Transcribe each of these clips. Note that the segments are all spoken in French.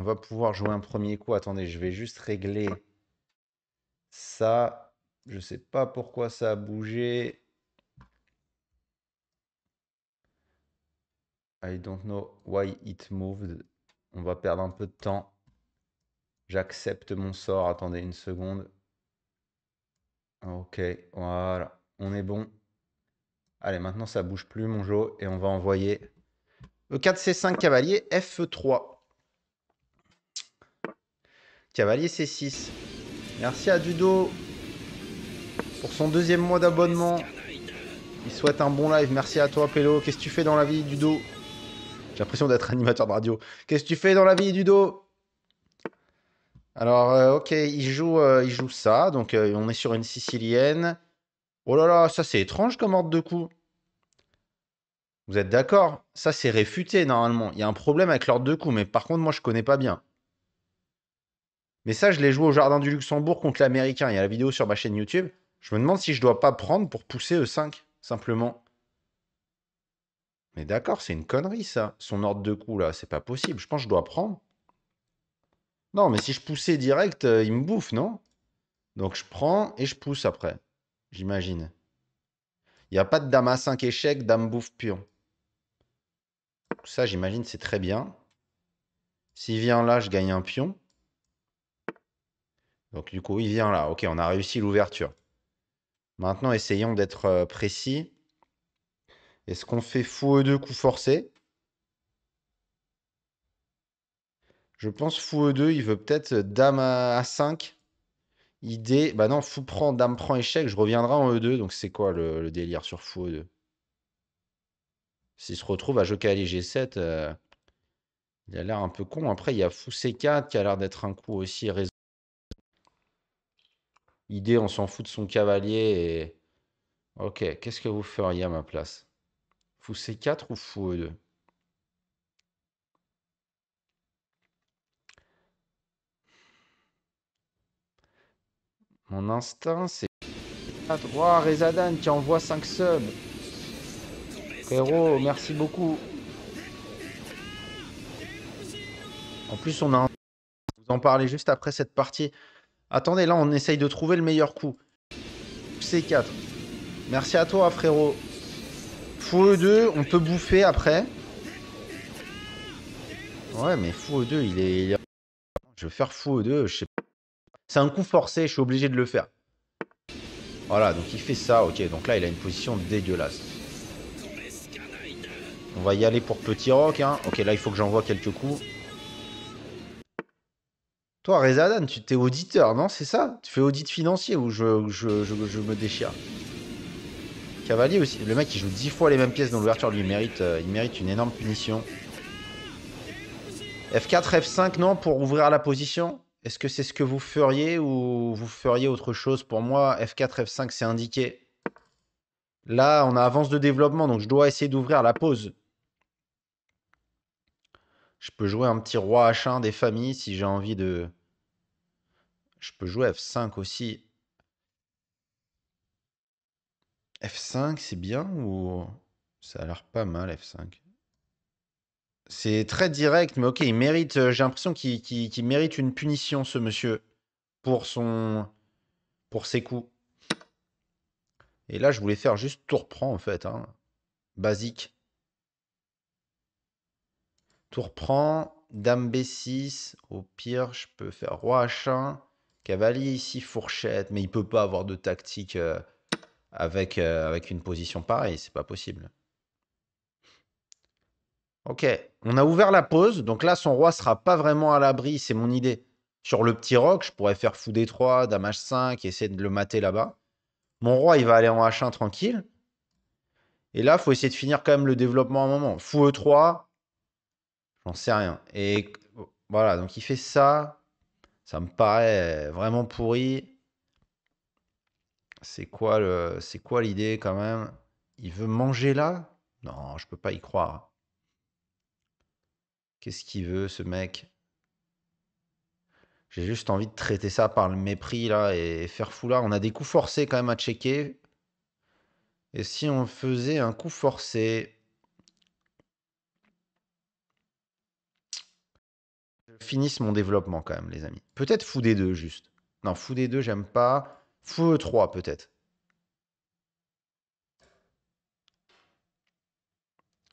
on va pouvoir jouer un premier coup. Attendez, je vais juste régler ça. Je ne sais pas pourquoi ça a bougé. I don't know why it moved. On va perdre un peu de temps. J'accepte mon sort. Attendez une seconde. Ok, voilà. On est bon. Allez, maintenant ça bouge plus, mon jeu. Et on va envoyer le 4 C5, cavalier, F3. Cavalier C6. Merci à Dudo pour son deuxième mois d'abonnement. Il souhaite un bon live. Merci à toi, Pélo. Qu'est-ce que tu fais dans la vie, Dudo J'ai l'impression d'être animateur de radio. Qu'est-ce que tu fais dans la vie, Dudo Alors, euh, ok, il joue, euh, il joue ça. Donc, euh, on est sur une sicilienne. Oh là là, ça c'est étrange comme ordre de coup. Vous êtes d'accord Ça c'est réfuté normalement. Il y a un problème avec l'ordre de coup, mais par contre, moi je connais pas bien. Mais ça, je l'ai joué au Jardin du Luxembourg contre l'Américain. Il y a la vidéo sur ma chaîne YouTube. Je me demande si je dois pas prendre pour pousser E5, simplement. Mais d'accord, c'est une connerie, ça. Son ordre de coup, là, c'est pas possible. Je pense que je dois prendre. Non, mais si je poussais direct, euh, il me bouffe, non Donc je prends et je pousse après, j'imagine. Il n'y a pas de dame à 5 échecs, dame bouffe pion. Ça, j'imagine, c'est très bien. S'il vient là, je gagne un pion. Donc du coup, il vient là. Ok, on a réussi l'ouverture. Maintenant, essayons d'être euh, précis. Est-ce qu'on fait fou E2 coup forcé Je pense fou E2, il veut peut-être euh, dame a 5. Idée, bah non, fou prend, dame prend échec, je reviendrai en E2. Donc c'est quoi le, délire sur fou E2 S'il se retrouve à joker G7, euh, il a l'air un peu con. Après, il y a fou C4 qui a l'air d'être un coup aussi raisonnable idée, on s'en fout de son cavalier et. Ok, qu'est-ce que vous feriez à ma place Fou C4 ou fou E2 Mon instinct, c'est. Oh, Rezadan qui envoie 5 subs. Frérot, merci beaucoup. En plus, on a. Vous en parlez juste après cette partie. Attendez, là, on essaye de trouver le meilleur coup. C4. Merci à toi, frérot. Fou e 2, on peut bouffer après. Ouais, mais fou e 2, il est... Je vais faire fou e 2, je sais pas. C'est un coup forcé, je suis obligé de le faire. Voilà, donc il fait ça, ok. Donc là, il a une position dégueulasse. On va y aller pour petit rock, hein. Ok, là, il faut que j'envoie quelques coups. Toi, Rezadan, tu t'es auditeur, non C'est ça Tu fais audit financier ou je, me déchire Cavalier aussi. Le mec, qui joue dix fois les mêmes pièces dans l'ouverture. Lui, il mérite, euh, une énorme punition. F4, F5, non Pour ouvrir la position Est-ce que c'est ce que vous feriez ou vous feriez autre chose Pour moi, F4, F5, c'est indiqué. Là, on a avance de développement, donc je dois essayer d'ouvrir la pause. Je peux jouer un petit roi H1 des familles si j'ai envie de... Je peux jouer F5 aussi. F5, c'est bien ou... Ça a l'air pas mal, F5. C'est très direct, mais ok, il mérite... Euh, j'ai l'impression qu'il mérite une punition, ce monsieur, pour son... pour ses coups. Et là, je voulais faire juste tour prend, en fait. Hein. Basique. Tour prend, Dame B6. Au pire, je peux faire roi H1. Cavalier ici, fourchette. Mais il peut pas avoir de tactique euh, avec, euh, avec une position pareille. C'est pas possible. Ok, on a ouvert la pause, donc là son roi sera pas vraiment à l'abri, c'est mon idée. Sur le petit roc, je pourrais faire fou d3, dame h5, essayer de le mater là-bas. Mon roi, il va aller en h1 tranquille. Et là, faut essayer de finir quand même le développement à un moment. Fou e3, J'en sais rien. Et voilà, donc il fait ça. Ça me paraît euh, vraiment pourri. C'est quoi le, c'est quoi l'idée quand même Il veut manger là Non, je peux pas y croire. Qu'est-ce qu'il veut ce mec J'ai juste envie de traiter ça par le mépris là et faire fou là On a des coups forcés quand même à checker. Et si on faisait un coup forcé finissent mon développement quand même, les amis. Peut-être fou des deux, juste. Non, fou des deux, j'aime pas. Fou 3 peut-être.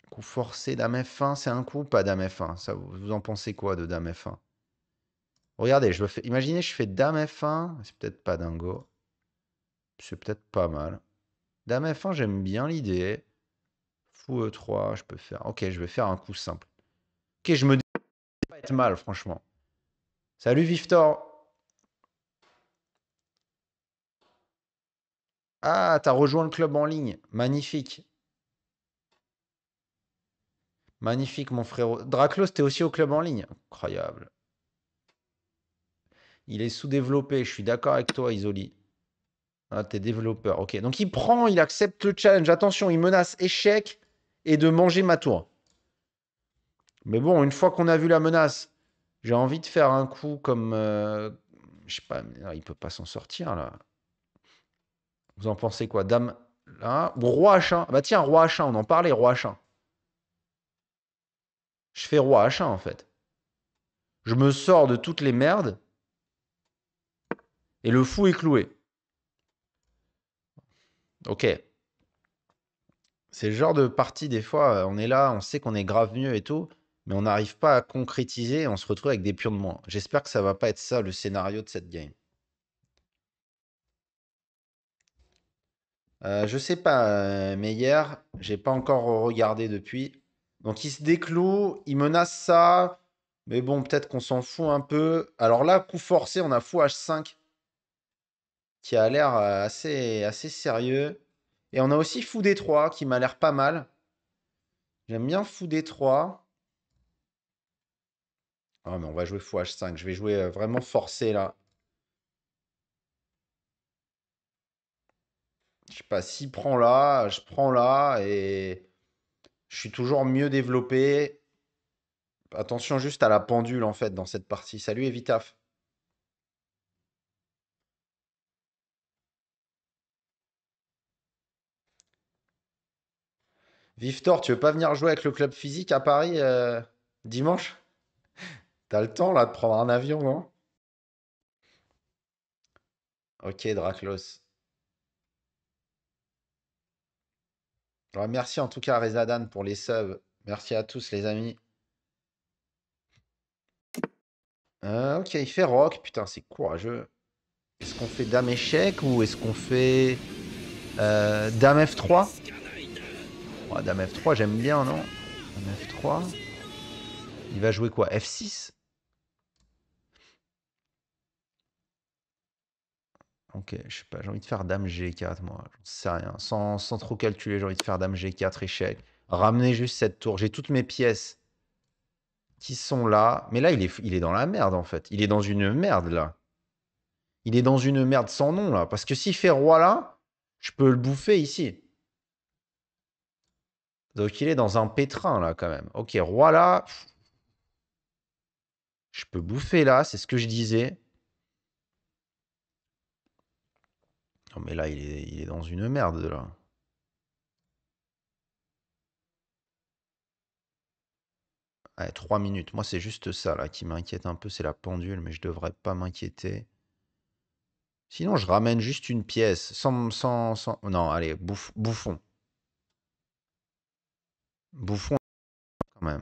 Coup forcé, dame F1, c'est un coup pas dame F1 ça, Vous en pensez quoi de dame F1 Regardez, je fais, imaginez, je fais dame F1, c'est peut-être pas dingo. C'est peut-être pas mal. Dame F1, j'aime bien l'idée. Fou E3, je peux faire. Ok, je vais faire un coup simple. Ok, je me mal, franchement. Salut Viftor. Ah, t'as rejoint le club en ligne. Magnifique. Magnifique, mon frérot. Draclos, t'es aussi au club en ligne. Incroyable. Il est sous-développé. Je suis d'accord avec toi, Isoli. Ah, t'es développeur. Ok. Donc il prend, il accepte le challenge. Attention, il menace échec et de manger ma tour. Mais bon, une fois qu'on a vu la menace, j'ai envie de faire un coup comme. Euh, je sais pas, il il peut pas s'en sortir là. Vous en pensez quoi Dame là Ou roi H1 Bah tiens, roi H1, on en parlait, roi H1. Je fais roi H1 en fait. Je me sors de toutes les merdes. Et le fou est cloué. Ok. C'est le genre de partie, des fois, euh, on est là, on sait qu'on est grave mieux et tout mais on n'arrive pas à concrétiser et on se retrouve avec des pions de moins. J'espère que ça va pas être ça le scénario de cette game. Je euh, je sais pas, euh, mais hier, j'ai pas encore regardé depuis. Donc il se décloue, il menace ça, mais bon, peut-être qu'on s'en fout un peu. Alors là, coup forcé, on a fou H5 qui a l'air euh, assez, assez sérieux. Et on a aussi fou D3 qui m'a l'air pas mal. J'aime bien fou D3. Ah, mais on va jouer fou h 5 Je vais jouer euh, vraiment forcé là. Je sais pas, s'il prend là, je prends là et je suis toujours mieux développé. Attention juste à la pendule en fait dans cette partie. Salut Evitaf. Victor, tu veux pas venir jouer avec le club physique à Paris euh, dimanche T'as le temps là de prendre un avion, non hein Ok, Draclos. merci en tout cas à Rezadan pour les subs. Merci à tous les amis. Euh, ok, il fait rock. Putain, c'est courageux. Est-ce qu'on fait dame échec ou est-ce qu'on fait euh, dame F3 Dame F3, j'aime bien, non Dame F3. Il va jouer quoi F6 ok, je sais pas, j'ai envie de faire dame G4, moi, j'en sais rien. Sans, sans trop calculer, j'ai envie de faire dame G4, échec. Ramener juste cette tour. J'ai toutes mes pièces qui sont là. Mais là, il est, il est dans la merde, en fait. Il est dans une merde, là. Il est dans une merde sans nom, là. Parce que s'il fait roi, là, je peux le bouffer ici. Donc, il est dans un pétrin, là, quand même. Ok, roi, là. Je peux bouffer, là, c'est ce que je disais. mais là, il est, dans une merde, là. Allez, 3 minutes. Moi, c'est juste ça, là, qui m'inquiète un peu. C'est la pendule, mais je devrais pas m'inquiéter. Sinon, je ramène juste une pièce. Sans. sans, sans... Non, allez, bouff... bouffon. Bouffon, quand même.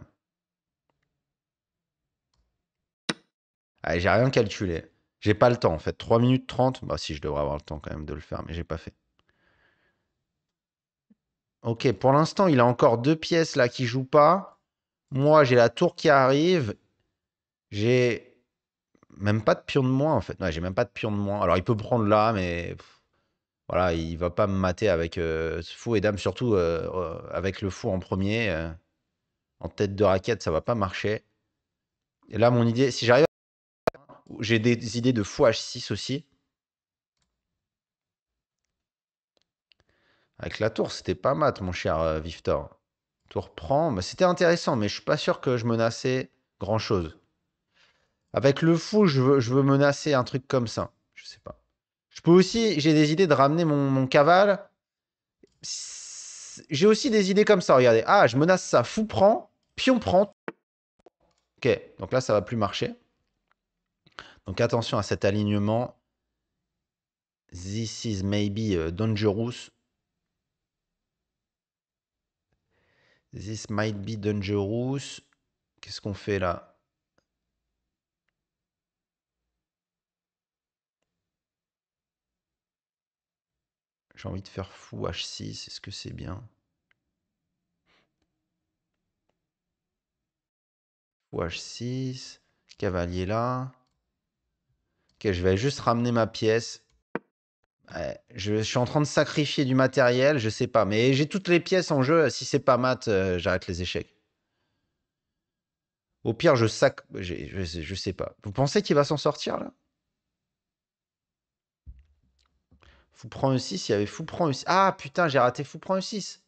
Allez, j'ai rien calculé. J'ai pas le temps en fait. 3 minutes 30, bah si je devrais avoir le temps quand même de le faire, mais j'ai pas fait. Ok, pour l'instant, il a encore deux pièces là qui jouent pas. Moi, j'ai la tour qui arrive. J'ai même pas de pion de moins en fait. Ouais, j'ai même pas de pion de moins. Alors, il peut prendre là, mais voilà, il va pas me mater avec euh, fou et dame, surtout euh, euh, avec le fou en premier. Euh. en tête de raquette, ça va pas marcher. Et là, mon idée, si j'arrive j'ai des idées de h 6 aussi. Avec la tour, c'était pas mat, mon cher euh, Victor. Tour prend, mais c'était intéressant, mais je suis pas sûr que je menaçais grand-chose. Avec le fou, je veux, menacer un truc comme ça. Je sais pas. Je peux aussi, j'ai des idées de ramener mon, mon cavale. J'ai aussi des idées comme ça, regardez. Ah, je menace ça. Fou prend, pion prend. Ok, donc là, ça va plus marcher. Donc attention à cet alignement. This is maybe euh, dangerous. This might be dangerous. Qu'est-ce qu'on fait là J'ai envie de faire fou H6, est-ce que c'est bien Fou H6, cavalier là je vais juste ramener ma pièce. je, suis en train de sacrifier du matériel, je sais pas. Mais j'ai toutes les pièces en jeu. Si c'est pas mat, euh, j'arrête les échecs. Au pire, je sac. Je, sais pas. Vous pensez qu'il va s'en sortir là Fou prend E6, il y avait fou prend 6 Ah putain, j'ai raté fou prend E6.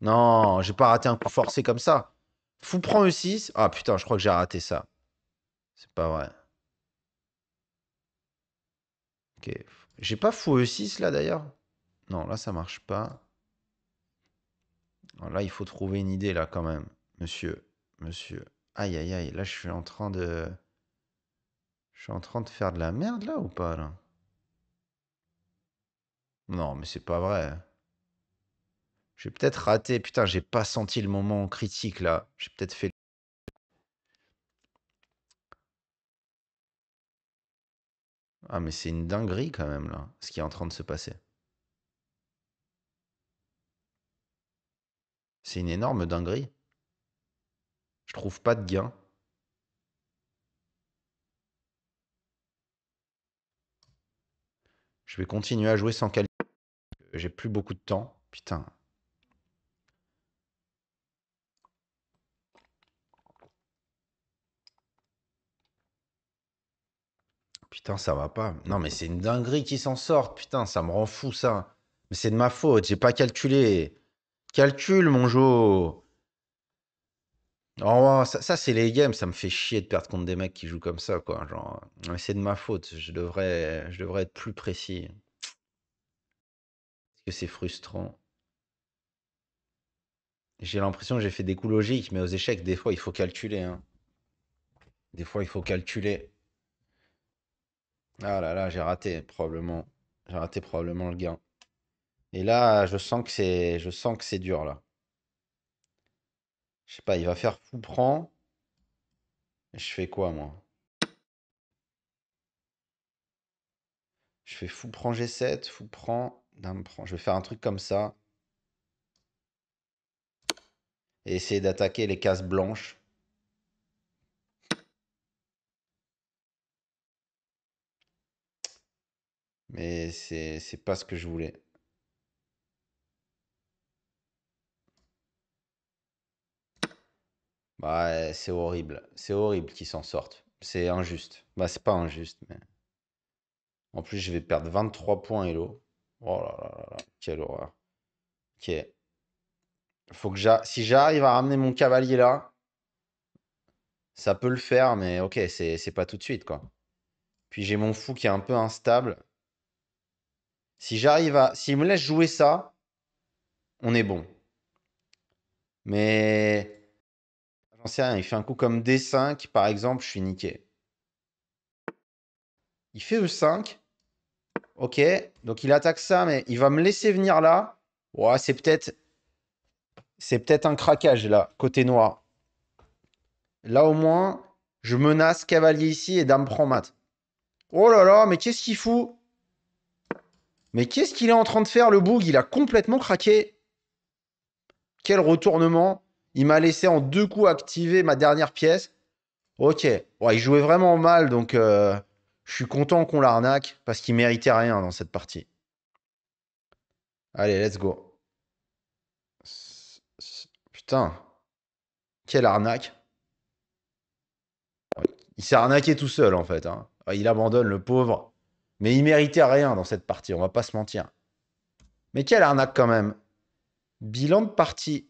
Non, j'ai pas raté un coup forcé comme ça. Fou prend E6. Ah putain, je crois que j'ai raté ça. C'est pas vrai. J'ai pas fou E6 là d'ailleurs Non, là ça marche pas. là, il faut trouver une idée là quand même. Monsieur, monsieur. Aïe aïe aïe, là je suis en train de. Je suis en train de faire de la merde là ou pas là Non, mais c'est pas vrai. J'ai peut-être raté. Putain, j'ai pas senti le moment critique là. J'ai peut-être fait. Ah, mais c'est une dinguerie quand même, là, ce qui est en train de se passer. C'est une énorme dinguerie. Je trouve pas de gain. Je vais continuer à jouer sans qualité. J'ai plus beaucoup de temps. Putain, putain, ça va pas. Non, mais c'est une dinguerie qui s'en sort. putain, ça me rend fou ça. Mais c'est de ma faute, j'ai pas calculé. Calcule, mon jeu. Oh, oh ça, c'est les games, ça me fait chier de perdre contre des mecs qui jouent comme ça, quoi. Genre, c'est de ma faute, je devrais, je devrais être plus précis. Parce que c'est frustrant. J'ai l'impression que j'ai fait des coups logiques, mais aux échecs, des fois, il faut calculer. Hein. Des fois, il faut calculer. Ah là là, j'ai raté probablement. J'ai raté probablement le gain. Et là, je sens que c'est, je sens que c'est dur là. Je sais pas, il va faire fou prend. Je fais quoi moi Je fais fou prend G7, fou prend, prend. Je vais faire un truc comme ça. Et essayer d'attaquer les cases blanches. Mais c'est, c'est pas ce que je voulais. Ouais, bah, c'est horrible. C'est horrible qu'ils s'en sortent. C'est injuste. Bah, c'est pas injuste, mais. En plus, je vais perdre 23 points Hello. Oh là là là là, quelle horreur. Ok. Faut que Si j'arrive à ramener mon cavalier là, ça peut le faire, mais ok, c'est, c'est pas tout de suite, quoi. Puis j'ai mon fou qui est un peu instable. Si j'arrive à. S'il me laisse jouer ça, on est bon. Mais. J'en sais rien. Il fait un coup comme D5, par exemple, je suis niqué. Il fait E5. Ok. Donc il attaque ça, mais il va me laisser venir là. Ouais, c'est peut-être. C'est peut-être un craquage là, côté noir. Là au moins, je menace cavalier ici et dame prend mat. Oh là là, mais qu'est-ce qu'il fout mais qu'est-ce qu'il est en train de faire, le boug Il a complètement craqué. Quel retournement. Il m'a laissé en deux coups activer ma dernière pièce. Ok. il jouait vraiment mal, donc euh, je suis content qu'on l'arnaque parce qu'il méritait rien dans cette partie. Allez, let's go. Putain. Quelle arnaque. Il s'est arnaqué tout seul, en fait. Hein. Il abandonne le pauvre. Mais il méritait rien dans cette partie, on va pas se mentir. Mais quelle arnaque quand même. Bilan de partie.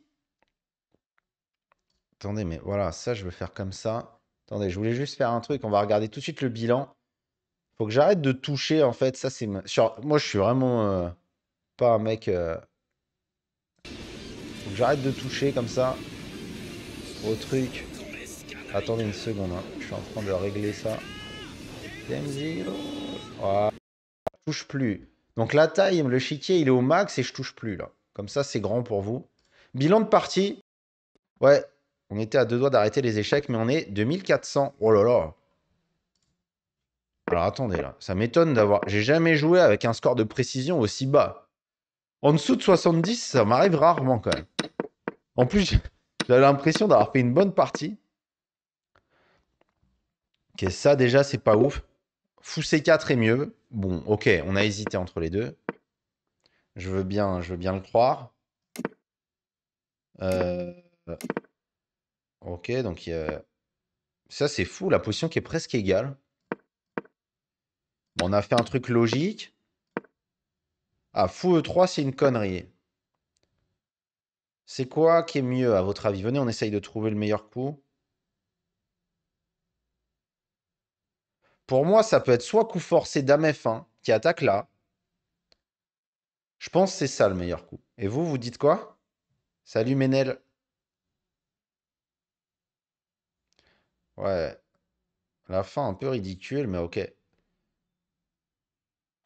Attendez, mais voilà, ça je veux faire comme ça. Attendez, je voulais juste faire un truc. On va regarder tout de suite le bilan. Faut que j'arrête de toucher en fait. Ça c'est moi je suis vraiment euh, pas un mec. Euh, faut que j'arrête de toucher comme ça au truc. Attendez une seconde, hein. je suis en train de régler ça. Ah, touche plus. Donc la taille, le chiquier, il est au max et je touche plus là. Comme ça, c'est grand pour vous. Bilan de partie. Ouais, on était à deux doigts d'arrêter les échecs, mais on est 2400. Oh là là. Alors attendez là, ça m'étonne d'avoir... J'ai jamais joué avec un score de précision aussi bas. En dessous de 70, ça m'arrive rarement quand même. En plus, j'ai l'impression d'avoir fait une bonne partie. Ok, ça déjà, c'est pas ouf. Fou C4 est mieux. Bon, ok, on a hésité entre les deux. Je veux bien, je veux bien le croire. Euh, ok, donc ça c'est fou, la position qui est presque égale. on a fait un truc logique. Ah, fou E3, c'est une connerie. C'est quoi qui est mieux à votre avis Venez, on essaye de trouver le meilleur coup. Pour moi, ça peut être soit coup forcé dame F1 hein, qui attaque là. Je pense que c'est ça le meilleur coup. Et vous, vous dites quoi Salut Ménel. Ouais. La fin un peu ridicule, mais ok.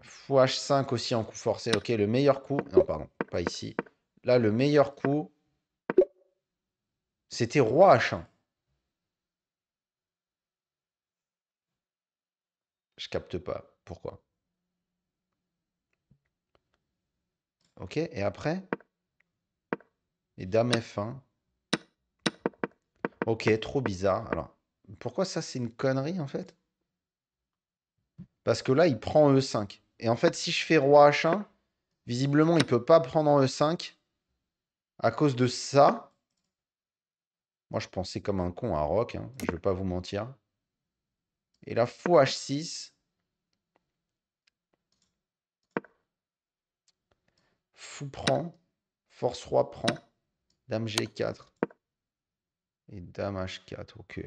Fou H5 aussi en coup forcé. Ok, le meilleur coup. Non, pardon, pas ici. Là, le meilleur coup, c'était Roi H1. Je capte pas. Pourquoi Ok, et après Et dame F1. Ok, trop bizarre. Alors, pourquoi ça, c'est une connerie, en fait Parce que là, il prend E5. Et en fait, si je fais roi H1, visiblement, il peut pas prendre en E5 à cause de ça. Moi, je pensais comme un con à Rock, hein, je vais pas vous mentir. Et là, fou H6. Fou prend. Force roi prend. Dame G4. Et dame H4. Ok.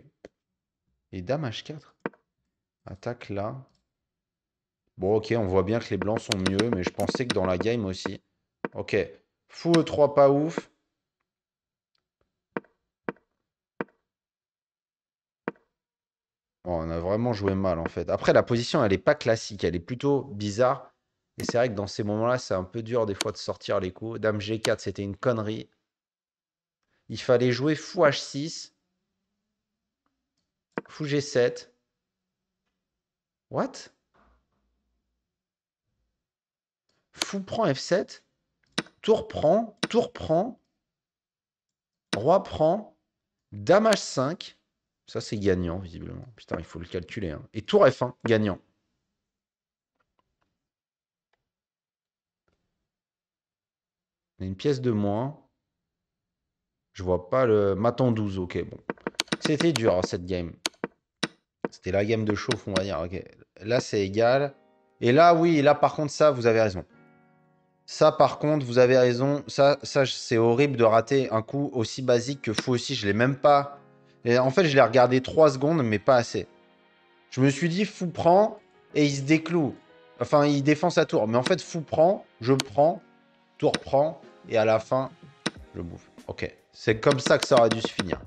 Et dame H4. Attaque là. Bon, ok, on voit bien que les blancs sont mieux, mais je pensais que dans la game aussi. Ok. Fou E3, pas ouf. on a vraiment joué mal en fait. Après, la position, elle n'est pas classique, elle est plutôt bizarre. Et c'est vrai que dans ces moments-là, c'est un peu dur des fois de sortir les coups. Dame G4, c'était une connerie. Il fallait jouer fou H6, fou G7. What Fou prend F7, tour prend, tour prend, roi prend, dame H5. Ça, c'est gagnant, visiblement. Putain, il faut le calculer. Hein. Et tour F1, gagnant. une pièce de moins. Je vois pas le... Matan 12, ok, bon. C'était dur, hein, cette game. C'était la game de chauffe, on va dire. Là, c'est égal. Et là, oui, là, par contre, ça, vous avez raison. Ça, par contre, vous avez raison. Ça, ça c'est horrible de rater un coup aussi basique que fou aussi. Je l'ai même pas en fait, je l'ai regardé 3 secondes, mais pas assez. Je me suis dit, fou prend et il se décloue. Enfin, il défend sa tour. Mais en fait, fou prend, je prends, tour prend, et à la fin, je bouffe. Ok. C'est comme ça que ça aurait dû se finir.